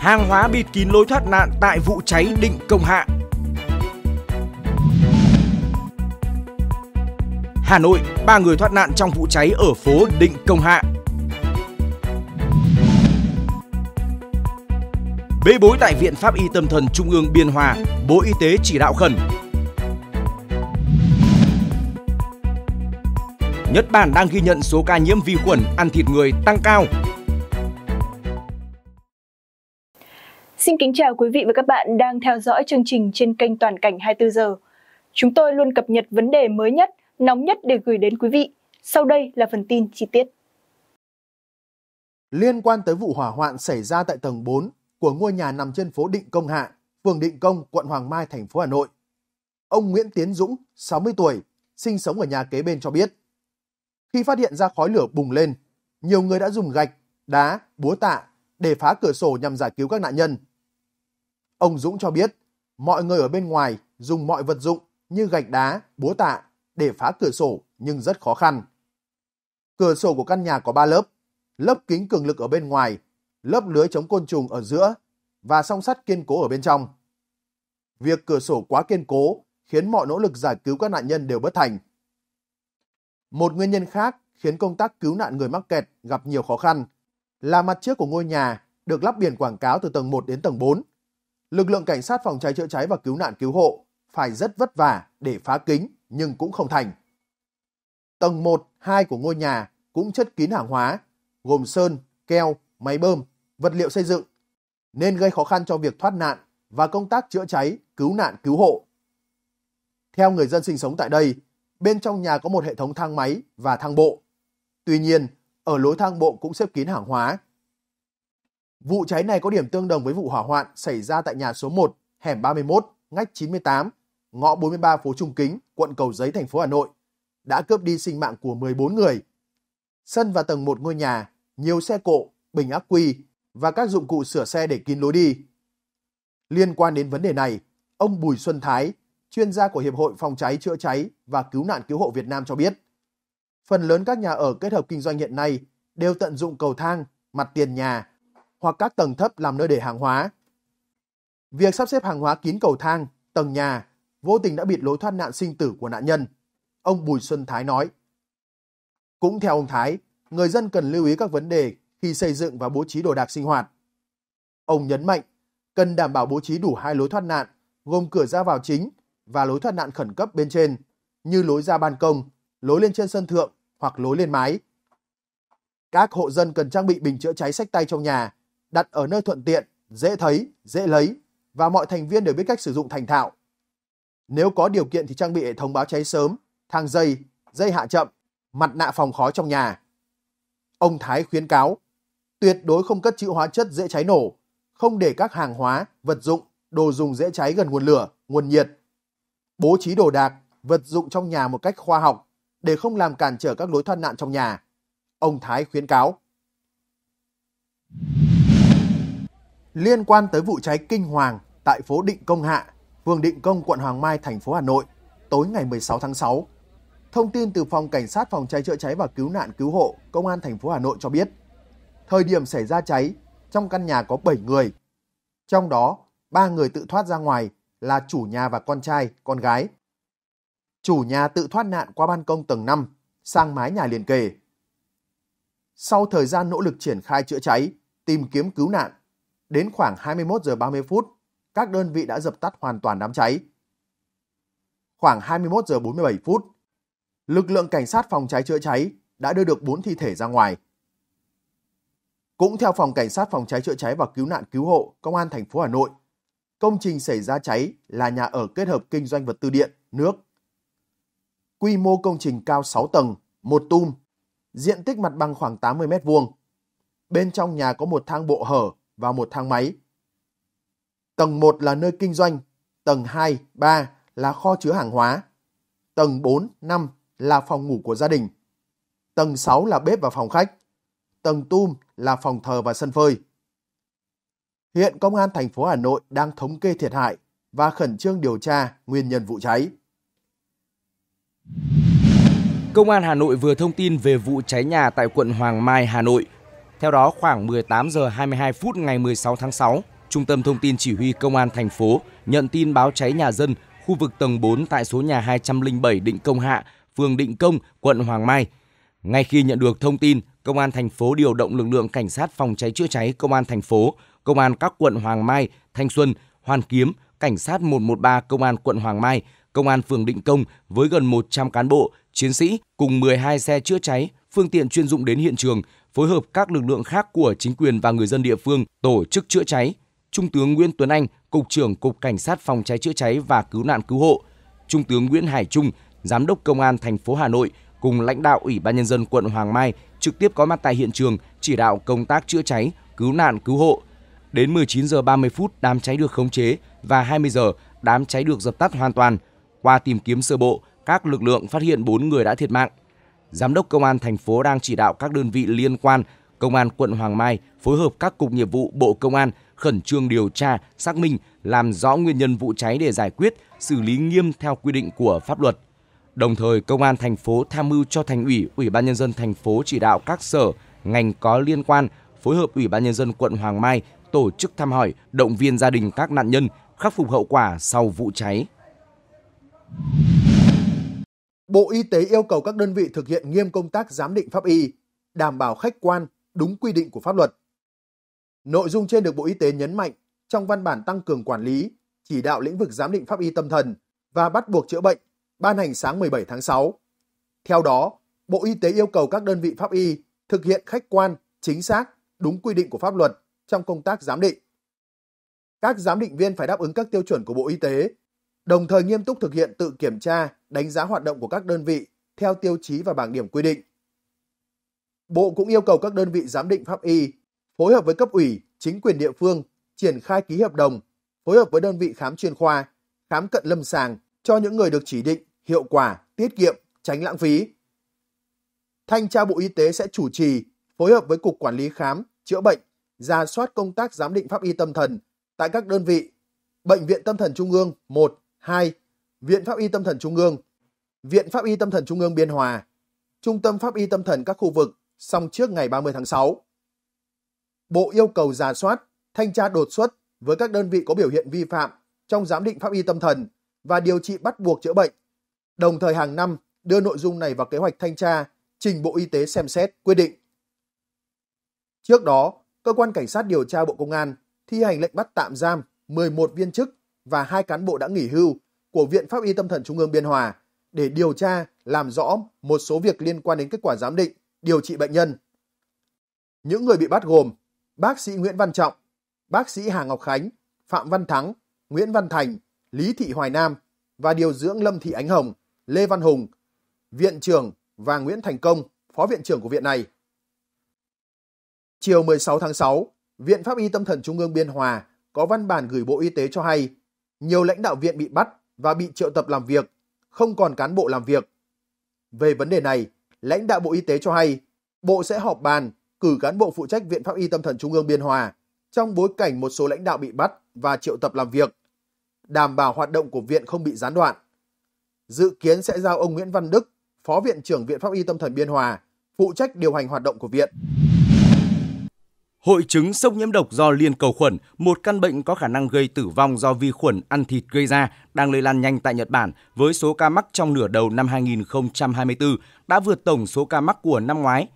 hàng hóa bịt kín lối thoát nạn tại vụ cháy Định Công Hạ. Hà Nội, ba người thoát nạn trong vụ cháy ở phố Định Công Hạ. Bê bối tại Viện Pháp y Tâm thần Trung ương Biên Hòa, Bộ Y tế chỉ đạo khẩn. Nhật Bản đang ghi nhận số ca nhiễm vi khuẩn ăn thịt người tăng cao Xin kính chào quý vị và các bạn đang theo dõi chương trình trên kênh Toàn cảnh 24 giờ. Chúng tôi luôn cập nhật vấn đề mới nhất, nóng nhất để gửi đến quý vị. Sau đây là phần tin chi tiết. Liên quan tới vụ hỏa hoạn xảy ra tại tầng 4 của ngôi nhà nằm trên phố Định Công Hạ, phường Định Công, quận Hoàng Mai, thành phố Hà Nội, ông Nguyễn Tiến Dũng, 60 tuổi, sinh sống ở nhà kế bên cho biết. Khi phát hiện ra khói lửa bùng lên, nhiều người đã dùng gạch, đá, búa tạ để phá cửa sổ nhằm giải cứu các nạn nhân. Ông Dũng cho biết, mọi người ở bên ngoài dùng mọi vật dụng như gạch đá, búa tạ để phá cửa sổ nhưng rất khó khăn. Cửa sổ của căn nhà có 3 lớp, lớp kính cường lực ở bên ngoài, lớp lưới chống côn trùng ở giữa và song sắt kiên cố ở bên trong. Việc cửa sổ quá kiên cố khiến mọi nỗ lực giải cứu các nạn nhân đều bất thành. Một nguyên nhân khác khiến công tác cứu nạn người mắc kẹt gặp nhiều khó khăn là mặt trước của ngôi nhà được lắp biển quảng cáo từ tầng 1 đến tầng 4 lực lượng cảnh sát phòng cháy chữa cháy và cứu nạn cứu hộ phải rất vất vả để phá kính nhưng cũng không thành. Tầng 1, 2 của ngôi nhà cũng chất kín hàng hóa, gồm sơn, keo, máy bơm, vật liệu xây dựng, nên gây khó khăn cho việc thoát nạn và công tác chữa cháy, cứu nạn, cứu hộ. Theo người dân sinh sống tại đây, bên trong nhà có một hệ thống thang máy và thang bộ. Tuy nhiên, ở lối thang bộ cũng xếp kín hàng hóa Vụ cháy này có điểm tương đồng với vụ hỏa hoạn xảy ra tại nhà số 1, hẻm 31, ngách 98, ngõ 43 phố Trung Kính, quận Cầu Giấy, thành phố Hà Nội, đã cướp đi sinh mạng của 14 người. Sân và tầng một ngôi nhà, nhiều xe cộ, bình ác quy và các dụng cụ sửa xe để kín lối đi. Liên quan đến vấn đề này, ông Bùi Xuân Thái, chuyên gia của Hiệp hội Phòng cháy chữa cháy và Cứu nạn Cứu hộ Việt Nam cho biết, phần lớn các nhà ở kết hợp kinh doanh hiện nay đều tận dụng cầu thang, mặt tiền nhà hoặc các tầng thấp làm nơi để hàng hóa. Việc sắp xếp hàng hóa kín cầu thang, tầng nhà vô tình đã bịt lối thoát nạn sinh tử của nạn nhân, ông Bùi Xuân Thái nói. Cũng theo ông Thái, người dân cần lưu ý các vấn đề khi xây dựng và bố trí đồ đạc sinh hoạt. Ông nhấn mạnh cần đảm bảo bố trí đủ hai lối thoát nạn, gồm cửa ra vào chính và lối thoát nạn khẩn cấp bên trên, như lối ra ban công, lối lên trên sân thượng hoặc lối lên mái. Các hộ dân cần trang bị bình chữa cháy sách tay trong nhà đặt ở nơi thuận tiện, dễ thấy, dễ lấy và mọi thành viên đều biết cách sử dụng thành thạo. Nếu có điều kiện thì trang bị hệ thống báo cháy sớm, thang dây, dây hạ chậm, mặt nạ phòng khói trong nhà. Ông Thái khuyến cáo, tuyệt đối không cất trữ hóa chất dễ cháy nổ, không để các hàng hóa, vật dụng, đồ dùng dễ cháy gần nguồn lửa, nguồn nhiệt. Bố trí đồ đạc, vật dụng trong nhà một cách khoa học để không làm cản trở các lối thoát nạn trong nhà. Ông Thái khuyến cáo. liên quan tới vụ cháy kinh hoàng tại phố Định Công Hạ, phường Định Công, quận Hoàng Mai, thành phố Hà Nội, tối ngày 16 tháng 6. Thông tin từ phòng cảnh sát phòng cháy chữa cháy và cứu nạn cứu hộ, công an thành phố Hà Nội cho biết, thời điểm xảy ra cháy, trong căn nhà có 7 người. Trong đó, 3 người tự thoát ra ngoài là chủ nhà và con trai, con gái. Chủ nhà tự thoát nạn qua ban công tầng 5 sang mái nhà liền kề. Sau thời gian nỗ lực triển khai chữa cháy, tìm kiếm cứu nạn, Đến khoảng 21 giờ 30 phút, các đơn vị đã dập tắt hoàn toàn đám cháy. Khoảng 21 giờ 47 phút, lực lượng cảnh sát phòng cháy chữa cháy đã đưa được 4 thi thể ra ngoài. Cũng theo phòng cảnh sát phòng cháy chữa cháy và cứu nạn cứu hộ công an thành phố Hà Nội, công trình xảy ra cháy là nhà ở kết hợp kinh doanh vật tư điện, nước. Quy mô công trình cao 6 tầng, một tum, diện tích mặt bằng khoảng 80 m vuông. Bên trong nhà có một thang bộ hở vào một thang máy. Tầng 1 là nơi kinh doanh, tầng 2, 3 là kho chứa hàng hóa, tầng 4, 5 là phòng ngủ của gia đình, tầng 6 là bếp và phòng khách, tầng tum là phòng thờ và sân phơi. Hiện Công an thành phố Hà Nội đang thống kê thiệt hại và khẩn trương điều tra nguyên nhân vụ cháy. Công an Hà Nội vừa thông tin về vụ cháy nhà tại quận Hoàng Mai, Hà Nội theo đó, khoảng 18 giờ 22 phút ngày 16 tháng 6, Trung tâm Thông tin Chỉ huy Công an thành phố nhận tin báo cháy nhà dân khu vực tầng 4 tại số nhà 207 Định Công Hạ, phường Định Công, quận Hoàng Mai. Ngay khi nhận được thông tin, Công an thành phố điều động lực lượng cảnh sát phòng cháy chữa cháy Công an thành phố, Công an các quận Hoàng Mai, Thanh Xuân, Hoàn Kiếm, Cảnh sát 113 Công an quận Hoàng Mai, Công an phường Định Công với gần 100 cán bộ, chiến sĩ cùng 12 xe chữa cháy, phương tiện chuyên dụng đến hiện trường phối hợp các lực lượng khác của chính quyền và người dân địa phương tổ chức chữa cháy. Trung tướng Nguyễn Tuấn Anh, Cục trưởng Cục Cảnh sát phòng cháy chữa cháy và cứu nạn cứu hộ, Trung tướng Nguyễn Hải Trung, Giám đốc Công an thành phố Hà Nội cùng lãnh đạo Ủy ban nhân dân quận Hoàng Mai trực tiếp có mặt tại hiện trường chỉ đạo công tác chữa cháy, cứu nạn cứu hộ. Đến 19 giờ 30 phút đám cháy được khống chế và 20 giờ đám cháy được dập tắt hoàn toàn. Qua tìm kiếm sơ bộ, các lực lượng phát hiện 4 người đã thiệt mạng. Giám đốc Công an thành phố đang chỉ đạo các đơn vị liên quan, Công an quận Hoàng Mai phối hợp các cục nghiệp vụ Bộ Công an khẩn trương điều tra, xác minh, làm rõ nguyên nhân vụ cháy để giải quyết, xử lý nghiêm theo quy định của pháp luật. Đồng thời, Công an thành phố tham mưu cho Thành ủy, Ủy ban Nhân dân thành phố chỉ đạo các sở, ngành có liên quan phối hợp Ủy ban Nhân dân quận Hoàng Mai tổ chức thăm hỏi, động viên gia đình các nạn nhân khắc phục hậu quả sau vụ cháy. Bộ Y tế yêu cầu các đơn vị thực hiện nghiêm công tác giám định pháp y, đảm bảo khách quan, đúng quy định của pháp luật. Nội dung trên được Bộ Y tế nhấn mạnh trong văn bản tăng cường quản lý, chỉ đạo lĩnh vực giám định pháp y tâm thần và bắt buộc chữa bệnh ban hành sáng 17 tháng 6. Theo đó, Bộ Y tế yêu cầu các đơn vị pháp y thực hiện khách quan, chính xác, đúng quy định của pháp luật trong công tác giám định. Các giám định viên phải đáp ứng các tiêu chuẩn của Bộ Y tế đồng thời nghiêm túc thực hiện tự kiểm tra, đánh giá hoạt động của các đơn vị theo tiêu chí và bảng điểm quy định. Bộ cũng yêu cầu các đơn vị giám định pháp y phối hợp với cấp ủy, chính quyền địa phương triển khai ký hợp đồng, phối hợp với đơn vị khám chuyên khoa, khám cận lâm sàng cho những người được chỉ định hiệu quả, tiết kiệm, tránh lãng phí. Thanh tra Bộ Y tế sẽ chủ trì, phối hợp với Cục Quản lý Khám, Chữa Bệnh, ra soát công tác giám định pháp y tâm thần tại các đơn vị Bệnh viện Tâm thần Trung ương 1, 2. Viện Pháp y Tâm thần Trung ương Viện Pháp y Tâm thần Trung ương Biên Hòa Trung tâm Pháp y Tâm thần các khu vực xong trước ngày 30 tháng 6. Bộ yêu cầu giả soát, thanh tra đột xuất với các đơn vị có biểu hiện vi phạm trong giám định pháp y tâm thần và điều trị bắt buộc chữa bệnh. Đồng thời hàng năm đưa nội dung này vào kế hoạch thanh tra, trình Bộ Y tế xem xét quyết định. Trước đó, cơ quan cảnh sát điều tra Bộ Công an thi hành lệnh bắt tạm giam 11 viên chức và hai cán bộ đã nghỉ hưu của Viện Pháp y Tâm thần Trung ương Biên Hòa để điều tra, làm rõ một số việc liên quan đến kết quả giám định, điều trị bệnh nhân. Những người bị bắt gồm bác sĩ Nguyễn Văn Trọng, bác sĩ Hà Ngọc Khánh, Phạm Văn Thắng, Nguyễn Văn Thành, Lý Thị Hoài Nam và điều dưỡng Lâm Thị Ánh Hồng, Lê Văn Hùng, viện trưởng và Nguyễn Thành Công, phó viện trưởng của viện này. Chiều 16 tháng 6, Viện Pháp y Tâm thần Trung ương Biên Hòa có văn bản gửi Bộ Y tế cho hay nhiều lãnh đạo viện bị bắt và bị triệu tập làm việc, không còn cán bộ làm việc. Về vấn đề này, lãnh đạo Bộ Y tế cho hay, Bộ sẽ họp bàn, cử cán bộ phụ trách Viện Pháp y Tâm thần Trung ương Biên Hòa trong bối cảnh một số lãnh đạo bị bắt và triệu tập làm việc, đảm bảo hoạt động của viện không bị gián đoạn. Dự kiến sẽ giao ông Nguyễn Văn Đức, Phó Viện trưởng Viện Pháp y Tâm thần Biên Hòa, phụ trách điều hành hoạt động của viện. Hội chứng sốc nhiễm độc do liên cầu khuẩn, một căn bệnh có khả năng gây tử vong do vi khuẩn ăn thịt gây ra, đang lây lan nhanh tại Nhật Bản với số ca mắc trong nửa đầu năm 2024 đã vượt tổng số ca mắc của năm ngoái.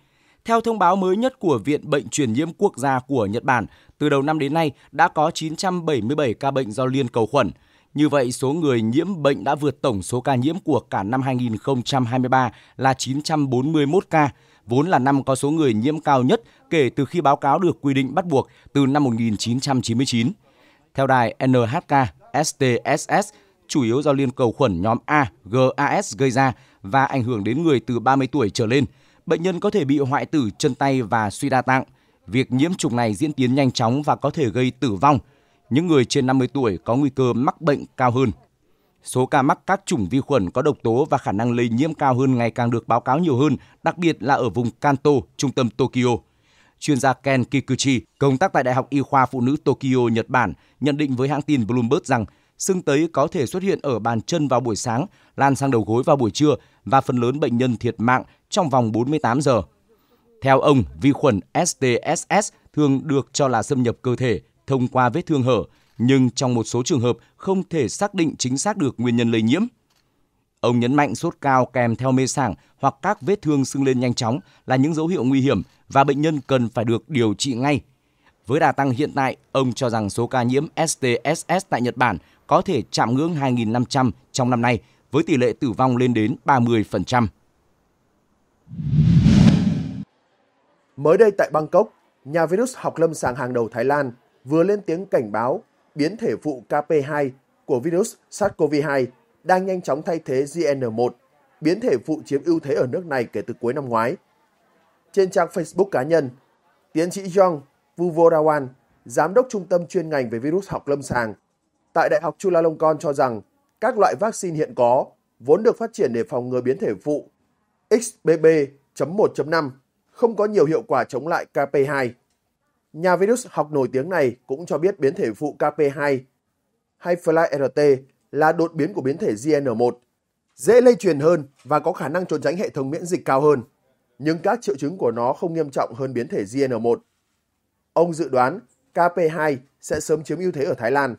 Theo thông báo mới nhất của Viện Bệnh truyền nhiễm quốc gia của Nhật Bản, từ đầu năm đến nay đã có 977 ca bệnh do liên cầu khuẩn. Như vậy, số người nhiễm bệnh đã vượt tổng số ca nhiễm của cả năm 2023 là 941 ca vốn là năm có số người nhiễm cao nhất kể từ khi báo cáo được quy định bắt buộc từ năm 1999. Theo đài NHK, STSS chủ yếu do liên cầu khuẩn nhóm A, GAS gây ra và ảnh hưởng đến người từ 30 tuổi trở lên. Bệnh nhân có thể bị hoại tử chân tay và suy đa tạng. Việc nhiễm trùng này diễn tiến nhanh chóng và có thể gây tử vong. Những người trên 50 tuổi có nguy cơ mắc bệnh cao hơn số ca mắc các chủng vi khuẩn có độc tố và khả năng lây nhiễm cao hơn ngày càng được báo cáo nhiều hơn, đặc biệt là ở vùng Kanto, trung tâm Tokyo. Chuyên gia Ken Kikuchi, công tác tại Đại học Y khoa Phụ nữ Tokyo, Nhật Bản, nhận định với hãng tin Bloomberg rằng sưng tấy có thể xuất hiện ở bàn chân vào buổi sáng, lan sang đầu gối vào buổi trưa và phần lớn bệnh nhân thiệt mạng trong vòng 48 giờ. Theo ông, vi khuẩn STSS thường được cho là xâm nhập cơ thể thông qua vết thương hở, nhưng trong một số trường hợp không thể xác định chính xác được nguyên nhân lây nhiễm. Ông nhấn mạnh sốt cao kèm theo mê sảng hoặc các vết thương sưng lên nhanh chóng là những dấu hiệu nguy hiểm và bệnh nhân cần phải được điều trị ngay. Với đà tăng hiện tại, ông cho rằng số ca nhiễm STSS tại Nhật Bản có thể chạm ngưỡng 2.500 trong năm nay với tỷ lệ tử vong lên đến 30%. Mới đây tại Bangkok, nhà virus học lâm sàng hàng đầu Thái Lan vừa lên tiếng cảnh báo biến thể phụ KP2 của virus SARS-CoV-2 đang nhanh chóng thay thế JN1, biến thể phụ chiếm ưu thế ở nước này kể từ cuối năm ngoái. Trên trang Facebook cá nhân, tiến sĩ Yong Vuvorawan, giám đốc trung tâm chuyên ngành về virus học lâm sàng tại Đại học Chulalongkorn cho rằng các loại vaccine hiện có vốn được phát triển để phòng ngừa biến thể phụ XBB.1.5 không có nhiều hiệu quả chống lại KP2. Nhà virus học nổi tiếng này cũng cho biết biến thể phụ KP2 hay FlyRT là đột biến của biến thể GN1, dễ lây truyền hơn và có khả năng trốn tránh hệ thống miễn dịch cao hơn, nhưng các triệu chứng của nó không nghiêm trọng hơn biến thể GN1. Ông dự đoán KP2 sẽ sớm chiếm ưu thế ở Thái Lan.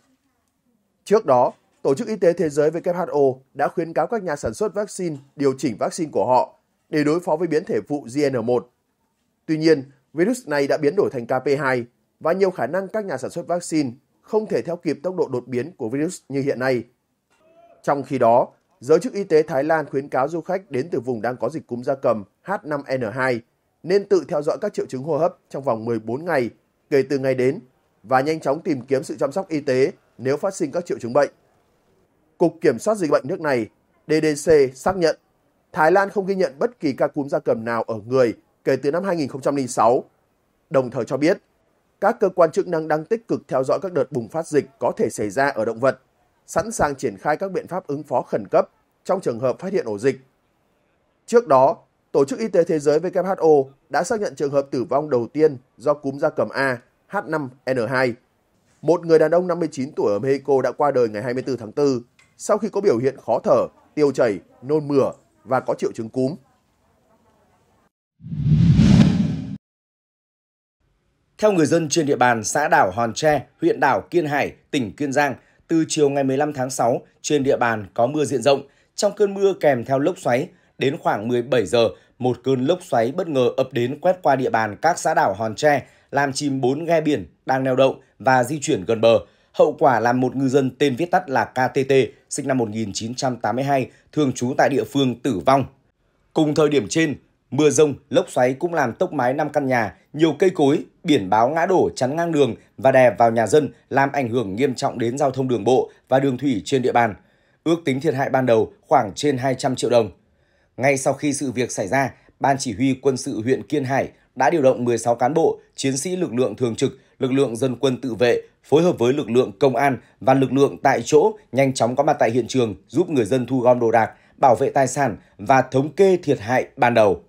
Trước đó, Tổ chức Y tế Thế giới WHO đã khuyến cáo các nhà sản xuất vaccine điều chỉnh vaccine của họ để đối phó với biến thể phụ GN1. Tuy nhiên, virus này đã biến đổi thành KP2 và nhiều khả năng các nhà sản xuất vaccine không thể theo kịp tốc độ đột biến của virus như hiện nay. Trong khi đó, giới chức y tế Thái Lan khuyến cáo du khách đến từ vùng đang có dịch cúm gia cầm H5N2 nên tự theo dõi các triệu chứng hô hấp trong vòng 14 ngày kể từ ngày đến và nhanh chóng tìm kiếm sự chăm sóc y tế nếu phát sinh các triệu chứng bệnh. Cục Kiểm soát Dịch bệnh nước này, DDC, xác nhận Thái Lan không ghi nhận bất kỳ ca cúm gia cầm nào ở người kể từ năm 2006, đồng thời cho biết các cơ quan chức năng đang tích cực theo dõi các đợt bùng phát dịch có thể xảy ra ở động vật, sẵn sàng triển khai các biện pháp ứng phó khẩn cấp trong trường hợp phát hiện ổ dịch. Trước đó, Tổ chức Y tế Thế giới WHO đã xác nhận trường hợp tử vong đầu tiên do cúm da cầm A H5N2. Một người đàn ông 59 tuổi ở Mexico đã qua đời ngày 24 tháng 4 sau khi có biểu hiện khó thở, tiêu chảy, nôn mửa và có triệu chứng cúm. Theo người dân trên địa bàn xã đảo Hòn Tre, huyện đảo Kiên Hải, tỉnh Kiên Giang, từ chiều ngày 15 tháng 6, trên địa bàn có mưa diện rộng. Trong cơn mưa kèm theo lốc xoáy, đến khoảng 17 giờ, một cơn lốc xoáy bất ngờ ập đến quét qua địa bàn các xã đảo Hòn Tre, làm chìm 4 ghe biển đang neo đậu và di chuyển gần bờ. Hậu quả làm một ngư dân tên viết tắt là KTT, sinh năm 1982, thường trú tại địa phương tử vong. Cùng thời điểm trên, Mưa rông, lốc xoáy cũng làm tốc mái 5 căn nhà, nhiều cây cối, biển báo ngã đổ chắn ngang đường và đè vào nhà dân làm ảnh hưởng nghiêm trọng đến giao thông đường bộ và đường thủy trên địa bàn. Ước tính thiệt hại ban đầu khoảng trên 200 triệu đồng. Ngay sau khi sự việc xảy ra, Ban chỉ huy quân sự huyện Kiên Hải đã điều động 16 cán bộ, chiến sĩ lực lượng thường trực, lực lượng dân quân tự vệ phối hợp với lực lượng công an và lực lượng tại chỗ nhanh chóng có mặt tại hiện trường giúp người dân thu gom đồ đạc, bảo vệ tài sản và thống kê thiệt hại ban đầu.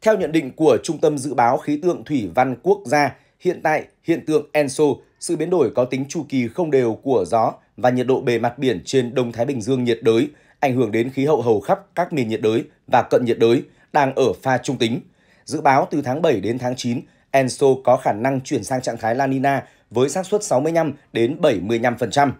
Theo nhận định của Trung tâm Dự báo Khí tượng Thủy văn Quốc gia, hiện tại hiện tượng Enso, sự biến đổi có tính chu kỳ không đều của gió và nhiệt độ bề mặt biển trên Đông Thái Bình Dương nhiệt đới, ảnh hưởng đến khí hậu hầu khắp các miền nhiệt đới và cận nhiệt đới, đang ở pha trung tính. Dự báo từ tháng 7 đến tháng 9, Enso có khả năng chuyển sang trạng thái La Nina với xác suất 65 đến 75%.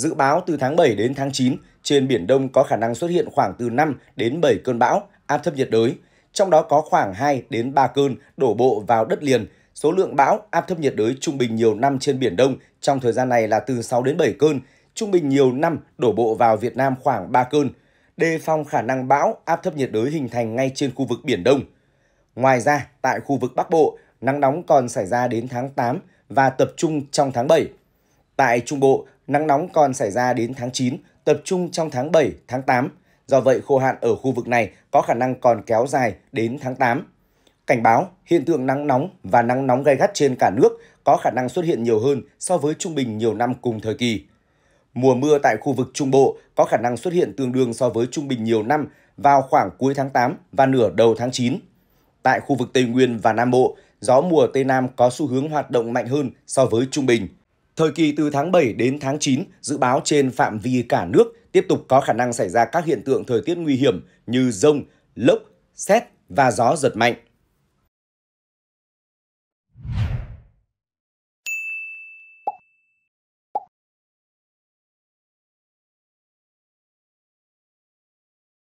Dự báo từ tháng 7 đến tháng 9, trên Biển Đông có khả năng xuất hiện khoảng từ 5 đến 7 cơn bão, áp thấp nhiệt đới. Trong đó có khoảng 2 đến 3 cơn đổ bộ vào đất liền. Số lượng bão áp thấp nhiệt đới trung bình nhiều năm trên Biển Đông trong thời gian này là từ 6 đến 7 cơn, trung bình nhiều năm đổ bộ vào Việt Nam khoảng 3 cơn. Đề phòng khả năng bão áp thấp nhiệt đới hình thành ngay trên khu vực Biển Đông. Ngoài ra, tại khu vực Bắc Bộ, nắng nóng còn xảy ra đến tháng 8 và tập trung trong tháng 7. Tại Trung Bộ, Nắng nóng còn xảy ra đến tháng 9, tập trung trong tháng 7, tháng 8. Do vậy, khô hạn ở khu vực này có khả năng còn kéo dài đến tháng 8. Cảnh báo, hiện tượng nắng nóng và nắng nóng gay gắt trên cả nước có khả năng xuất hiện nhiều hơn so với trung bình nhiều năm cùng thời kỳ. Mùa mưa tại khu vực Trung Bộ có khả năng xuất hiện tương đương so với trung bình nhiều năm vào khoảng cuối tháng 8 và nửa đầu tháng 9. Tại khu vực Tây Nguyên và Nam Bộ, gió mùa Tây Nam có xu hướng hoạt động mạnh hơn so với trung bình – Thời kỳ từ tháng 7 đến tháng 9, dự báo trên phạm vi cả nước tiếp tục có khả năng xảy ra các hiện tượng thời tiết nguy hiểm như rông, lốc, xét và gió giật mạnh.